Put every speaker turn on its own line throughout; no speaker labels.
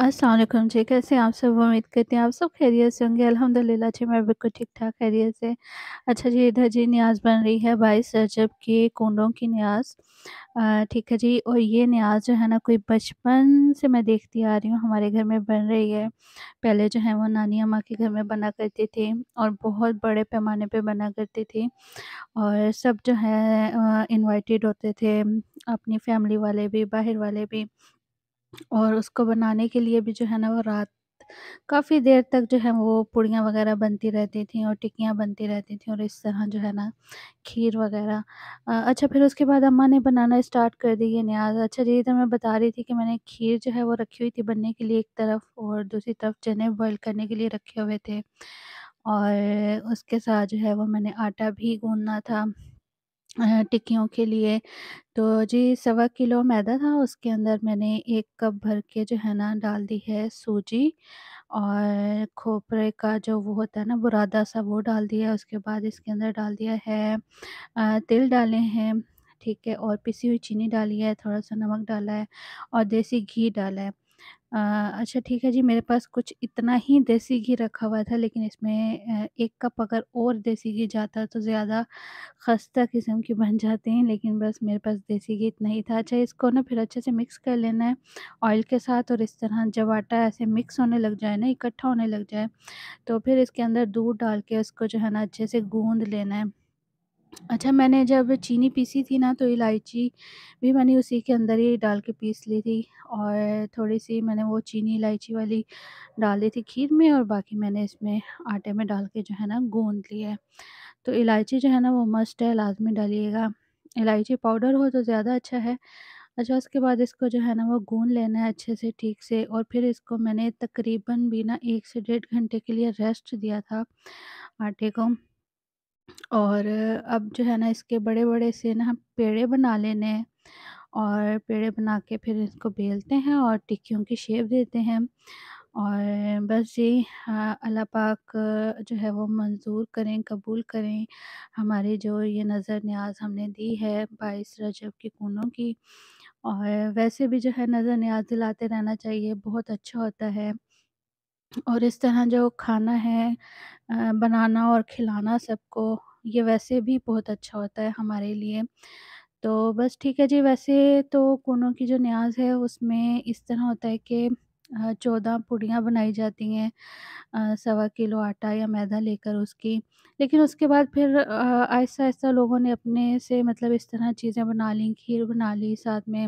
असलम जी कैसे आप सब उम्मीद करते हैं आप सब खैरियत से होंगे अल्हम्दुलिल्लाह जी मैं बिल्कुल ठीक ठाक खैरियत से अच्छा जी इधर जी न्याज बन रही है बाईस रजब के कुंडों की न्याज ठीक है जी और ये न्याज जो है ना कोई बचपन से मैं देखती आ रही हूँ हमारे घर में बन रही है पहले जो है वो नानी अम्मा के घर में बना करती थी और बहुत बड़े पैमाने पर बना करती थी और सब जो है इन्वाइटेड होते थे अपनी फैमिली वाले भी बाहर वाले भी और उसको बनाने के लिए भी जो है ना वो रात काफ़ी देर तक जो है वो पूड़ियाँ वगैरह बनती रहती थी और टिक्कियाँ बनती रहती थी और इस तरह जो है ना खीर वगैरह अच्छा फिर उसके बाद अम्मा ने बनाना स्टार्ट कर दी ये न्याज़। अच्छा जी इधर तो मैं बता रही थी कि मैंने खीर जो है वो रखी हुई थी बनने के लिए एक तरफ और दूसरी तरफ चने बॉयल करने के लिए रखे हुए थे और उसके साथ जो है वो मैंने आटा भी गूँधना था। टिक्कियों के लिए तो जी सवा किलो मैदा था उसके अंदर मैंने एक कप भर के जो है ना डाल दी है सूजी और खोपरे का जो वो होता है ना बुरादा सा वो डाल दिया है उसके बाद इसके अंदर डाल दिया है तिल डाले हैं ठीक है और पिसी हुई चीनी डाली है थोड़ा सा नमक डाला है और देसी घी डाला है। आ, अच्छा ठीक है जी, मेरे पास कुछ इतना ही देसी घी रखा हुआ था लेकिन इसमें एक कप अगर और देसी घी जाता तो ज़्यादा खस्ता किस्म की बन जाती हैं लेकिन बस मेरे पास देसी घी इतना ही था। अच्छा इसको ना फिर अच्छे से मिक्स कर लेना है ऑयल के साथ और इस तरह जब आटा ऐसे मिक्स होने लग जाए ना, इकट्ठा होने लग जाए, तो फिर इसके अंदर दूध डाल के उसको जो है ना अच्छे से गूँध लेना है। अच्छा मैंने जब चीनी पीसी थी ना तो इलायची भी मैंने उसी के अंदर ही डाल के पीस ली थी और थोड़ी-सी मैंने वो चीनी इलायची वाली डाली थी खीर में और बाकी मैंने इसमें आटे में डाल के जो है ना गूँध लिया है। तो इलायची जो है ना वो मस्ट है लाज़मी डालिएगा। इलायची पाउडर हो तो ज़्यादा अच्छा है। अच्छा उसके बाद इसको जो है ना वो गूँध लेना है अच्छे से ठीक से और फिर इसको मैंने तकरीबन भी ना एक से डेढ़ घंटे के लिए रेस्ट दिया था आटे को। और अब जो है ना इसके बड़े-बड़े से ना पेड़े बना लेने और पेड़े बना के फिर इसको बेलते हैं और टिक्कियों की शेप देते हैं और बस ये हाँ, अल्लाह पाक जो है वो मंज़ूर करें, कबूल करें हमारी जो ये नज़र न्याज हमने दी है बाईस रजब के कूनों की और वैसे भी जो है नज़र न्याज दिलाते रहना चाहिए, बहुत अच्छा होता है। और इस तरह जो खाना है बनाना और खिलाना सबको ये वैसे भी बहुत अच्छा होता है हमारे लिए। तो बस ठीक है जी, वैसे तो कोनों की जो न्याज़ है उसमें इस तरह होता है कि चौदह पुड़ियाँ पूड़ियाँ बनाई जाती हैं सवा किलो आटा या मैदा लेकर उसकी। लेकिन उसके बाद फिर आहिस्ता-आहिस्ता लोगों ने अपने से मतलब इस तरह चीज़ें बना लीं, खीर बना ली साथ में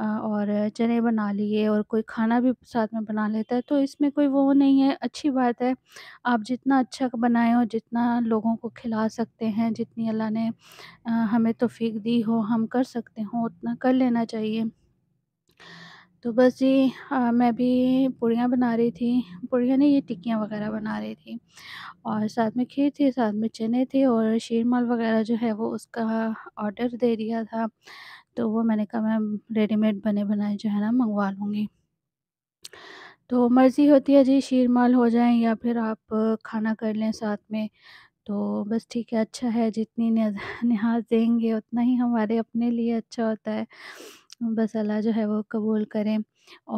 और चने बना लिए और कोई खाना भी साथ में बना लेता है, तो इसमें कोई वो नहीं है, अच्छी बात है। आप जितना अच्छा बनाएं और जितना लोगों को खिला सकते हैं, जितनी अल्लाह ने हमें तोफीक दी हो, हम कर सकते हों, उतना कर लेना चाहिए। तो बस जी आ, मैं भी पूड़ियाँ बना रही थी पूड़ियाँ नहीं ये टिक्कियाँ वगैरह बना रही थी और साथ में खीर थी साथ में चने थे और शीरमाल वगैरह जो है वो उसका ऑर्डर दे दिया था तो वो मैंने कहा मैं रेडीमेड बने बनाए जो है ना मंगवा लूँगी तो मर्ज़ी होती है जी शीरमाल हो जाए या फिर आप खाना कर लें साथ में तो बस ठीक है अच्छा है जितनी निहाज देंगे उतना ही हमारे अपने लिए अच्छा होता है बस अल्लाह जो है वो कबूल करें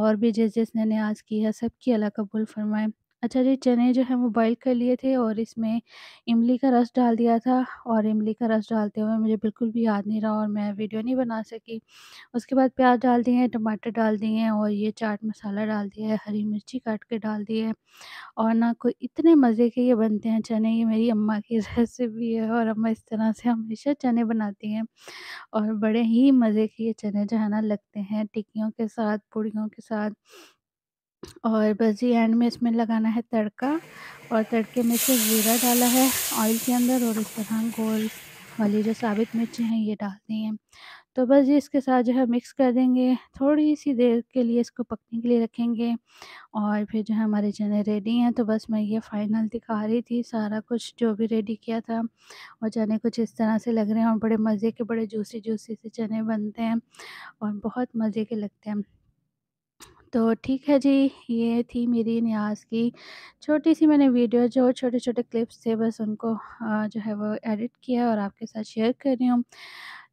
और भी जिस जिसने न्याज की है सबकी अल्लाह कबूल फरमाएं अच्छा जी, चने जो है वो बॉइल कर लिए थे और इसमें इमली का रस डाल दिया था और इमली का रस डालते हुए मुझे बिल्कुल भी याद नहीं रहा और मैं वीडियो नहीं बना सकी। उसके बाद प्याज़ डाल दिए हैं, टमाटर डाल दिए हैं और ये चाट मसाला डाल दिया है, हरी मिर्ची काट के डाल दी है और ना कोई इतने मज़े के ये बनते हैं चने, ये मेरी अम्मा की रेसिपी है और अम्मा इस तरह से हमेशा चने बनाती हैं और बड़े ही मज़े के ये चने जो है ना लगते हैं टिक्कियों के साथ, पूड़ियों के साथ। और बस जी एंड में इसमें लगाना है तड़का और तड़के में से ज़ीरा डाला है ऑयल के अंदर और इस तरह गोल वाली जो साबित मिर्ची हैं ये डालती हैं तो बस जी इसके साथ जो है मिक्स कर देंगे थोड़ी सी देर के लिए इसको पकने के लिए रखेंगे और फिर जो है हमारे चने रेडी हैं तो बस मैं ये फाइनल दिखा रही थी सारा कुछ जो भी रेडी किया था और चने कुछ इस तरह से लग रहे हैं और बड़े मज़े के बड़े जूसी जूसी से चने बनते हैं और बहुत मज़े के लगते हैं तो ठीक है जी ये थी मेरी न्याज की छोटी सी मैंने वीडियो जो छोटे छोटे क्लिप्स थे बस उनको जो है वो एडिट किया और आपके साथ शेयर कर रही हूँ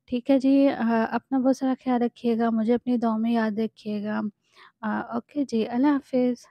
ठीक है जी अपना बहुत सारा ख्याल रखिएगा मुझे अपनी दो में याद रखिएगा ओके जी अल्लाह हाफिज़